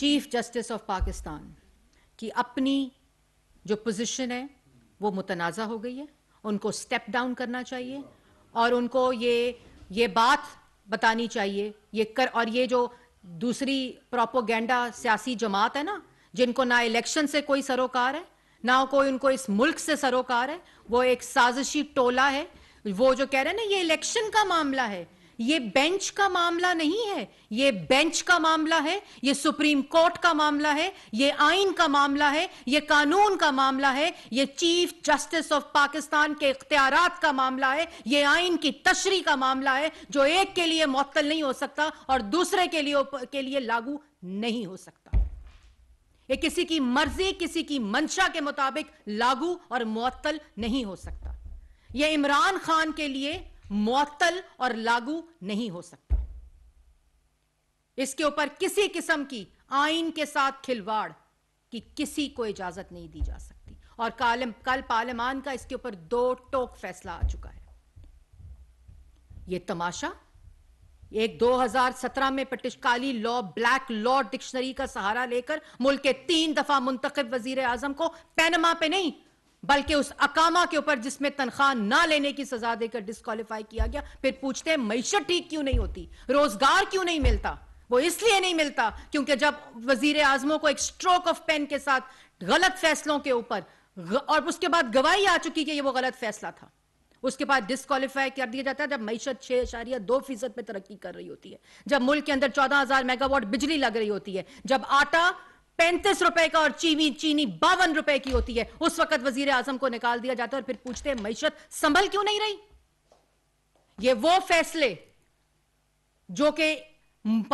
chief justice of Pakistan की अपनी जो पोजीशन है वो मुतनाज़ा हो गई है उनको स्टेप डाउन करना चाहिए और उनको ये ये बात बतानी चाहिए ये कर और ये जो दूसरी प्रोपोगेंडा सियासी जमात है ना जिनको ना इलेक्शन से कोई सरोकार है ना कोई उनको इस मुल्क से सरोकार है वो एक साजिशी टोला है वो जो कह रहे हैं ना ये इलेक्शन का मामला है ये बेंच का मामला नहीं है ये बेंच का मामला है ये सुप्रीम कोर्ट का मामला है ये आइन का मामला है ये कानून का मामला है ये चीफ जस्टिस ऑफ पाकिस्तान के इख्तियार का मामला है ये आइन की तशरी का मामला है जो एक के लिए मअतल नहीं हो सकता और दूसरे के लिए के लिए लागू नहीं हो सकता ये किसी की मर्जी किसी की मंशा के मुताबिक लागू और मअतल नहीं हो सकता यह इमरान खान के लिए मुअत्तल और लागू नहीं हो सकता इसके ऊपर किसी किस्म की आइन के साथ खिलवाड़ की किसी को इजाजत नहीं दी जा सकती और कल पार्लियामान का इसके ऊपर दो टोक फैसला आ चुका है यह तमाशा एक 2017 में पटिशकाली लॉ ब्लैक लॉ डिक्शनरी का सहारा लेकर मुल्क के तीन दफा मुंतखब वजीर आजम को पैनमा पे नहीं बल्कि उस अकामा के ऊपर जिसमें तनख्वाह ना लेने की सजा देकर डिस्कालीफाई किया गया फिर पूछते हैं मीशत ठीक क्यों नहीं होती रोजगार क्यों नहीं मिलता वो इसलिए नहीं मिलता क्योंकि जब वजीर आजमों को एक स्ट्रोक ऑफ पेन के साथ गलत फैसलों के ऊपर और उसके बाद गवाही आ चुकी कि ये वो गलत फैसला था उसके बाद डिस्कालीफाई कर दिया जाता है जब मीशत छह इशारिया दो फीसद में तरक्की कर रही होती है जब मुल्क के अंदर चौदह हज़ार मेगावाट बिजली लग रही होती है जब आटा पैंतीस रुपए का और चीनी चीनी बावन रुपए की होती है उस वक्त वजीर आजम को निकाल दिया जाता है और फिर पूछते हैं मीशत संभल क्यों नहीं रही ये वो फैसले जो कि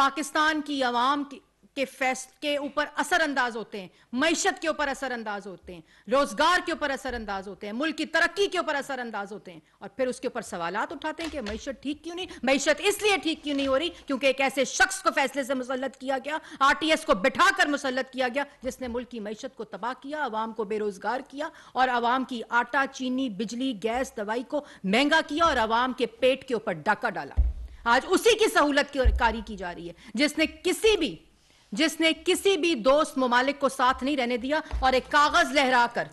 पाकिस्तान की आवाम की के फैस के ऊपर असरअंदाज होते हैं मीशत के ऊपर असरअंदाज होते हैं रोजगार के ऊपर असरअंदाज होते हैं मुल्क की तरक्की के ऊपर असरअंदाज होते हैं और फिर उसके ऊपर सवाल उठाते हैं कि मीशत ठीक क्यों नहीं मीशत इसलिए ठीक क्यों नहीं हो रही क्योंकि एक ऐसे शख्स को फैसले से मुसलत किया गया आर टी एस को बिठा कर मुसलत किया गया जिसने मुल्क की मीशत को तबाह किया आवाम को बेरोजगार किया और आवाम की आटा चीनी बिजली गैस दवाई को महंगा किया और आवाम के पेट के ऊपर डाका डाला आज उसी की सहूलत की कारी की जा रही है जिसने किसी भी जिसने किसी भी दोस्त ममालिक को साथ नहीं रहने दिया और एक कागज लहराकर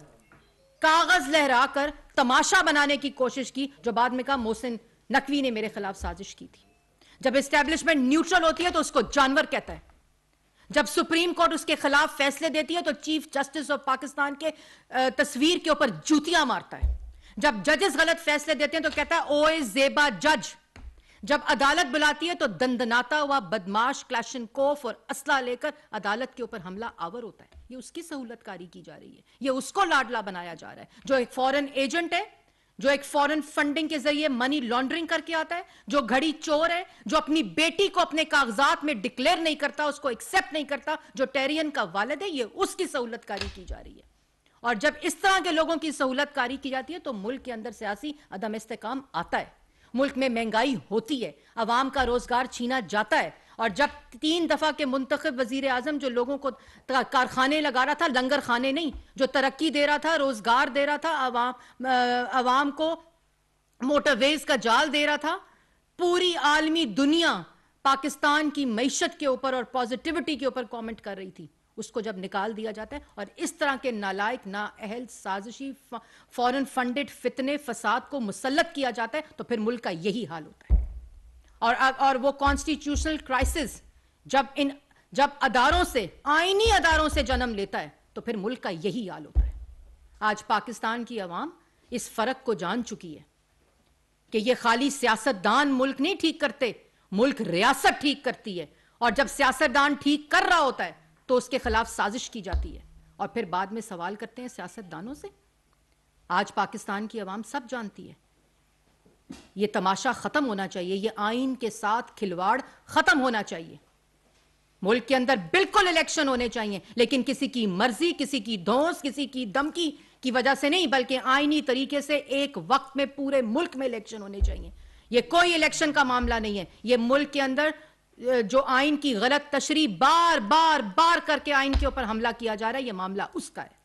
कागज लहराकर तमाशा बनाने की कोशिश की जो बाद में कहा मोहसिन नकवी ने मेरे खिलाफ साजिश की थी जब इस्टेब्लिशमेंट न्यूट्रल होती है तो उसको जानवर कहता है जब सुप्रीम कोर्ट उसके खिलाफ फैसले देती है तो चीफ जस्टिस ऑफ पाकिस्तान के तस्वीर के ऊपर जूतियां मारता है जब जजेस गलत फैसले देते हैं तो कहता है ओ ए जेबा जज जब अदालत बुलाती है तो दंदनाता हुआ बदमाश कोफ और असला लेकर अदालत के ऊपर हमला आवर होता है ये उसकी सहूलतकारी की जा रही है ये उसको लाडला बनाया जा रहा है जो एक फॉरेन एजेंट है जो एक फॉरेन फंडिंग के जरिए मनी लॉन्ड्रिंग करके आता है जो घड़ी चोर है जो अपनी बेटी को अपने कागजात में डिक्लेयर नहीं करता उसको एक्सेप्ट नहीं करता जो टेरियन का वालद है ये उसकी सहूलतकारी की जा रही है और जब इस तरह के लोगों की सहूलतकारी की जाती है तो मुल्क के अंदर सियासी अदम इस्तेकाम आता है मुल्क में महंगाई होती है अवाम का रोजगार छीना जाता है और जब तीन दफ़ा के मुंतब वजीर आजम जो लोगों को कारखाने लगा रहा था लंगर खाने नहीं जो तरक्की दे रहा था रोज़गार दे रहा था अवाम अवाम को मोटरवेज का जाल दे रहा था पूरी आलमी दुनिया पाकिस्तान की मीशत के ऊपर और पॉजिटिविटी के ऊपर कमेंट कर रही थी उसको जब निकाल दिया जाता है और इस तरह के नालायक नाअहल साजिशी फॉरेन फंडेड फितने फसाद को मुसलत किया जाता है तो फिर मुल्क का यही हाल होता है और और वो कॉन्स्टिट्यूशनल क्राइसिस जब इन जब अदारों से आइनी अदारों से जन्म लेता है तो फिर मुल्क का यही हाल होता है आज पाकिस्तान की आवाम इस फर्क को जान चुकी है कि ये खाली सियासतदान मुल्क नहीं ठीक करते मुल्क रियासत ठीक करती है और जब सियासतदान ठीक कर रहा होता है तो उसके खिलाफ साजिश की जाती है और फिर बाद में सवाल करते हैं सियासतदानों से आज पाकिस्तान की आवाम सब जानती है ये तमाशा ख़त्म होना चाहिए ये आइन के साथ खिलवाड़ ख़त्म होना चाहिए मुल्क के अंदर बिल्कुल इलेक्शन होने चाहिए लेकिन किसी की मर्जी किसी की धोस किसी की धमकी की वजह से नहीं बल्कि आईनी तरीके से एक वक्त में पूरे मुल्क में इलेक्शन होने चाहिए यह कोई इलेक्शन का मामला नहीं है यह मुल्क के अंदर जो आइन की गलत तशरी बार बार बार करके आइन के ऊपर हमला किया जा रहा है यह मामला उसका है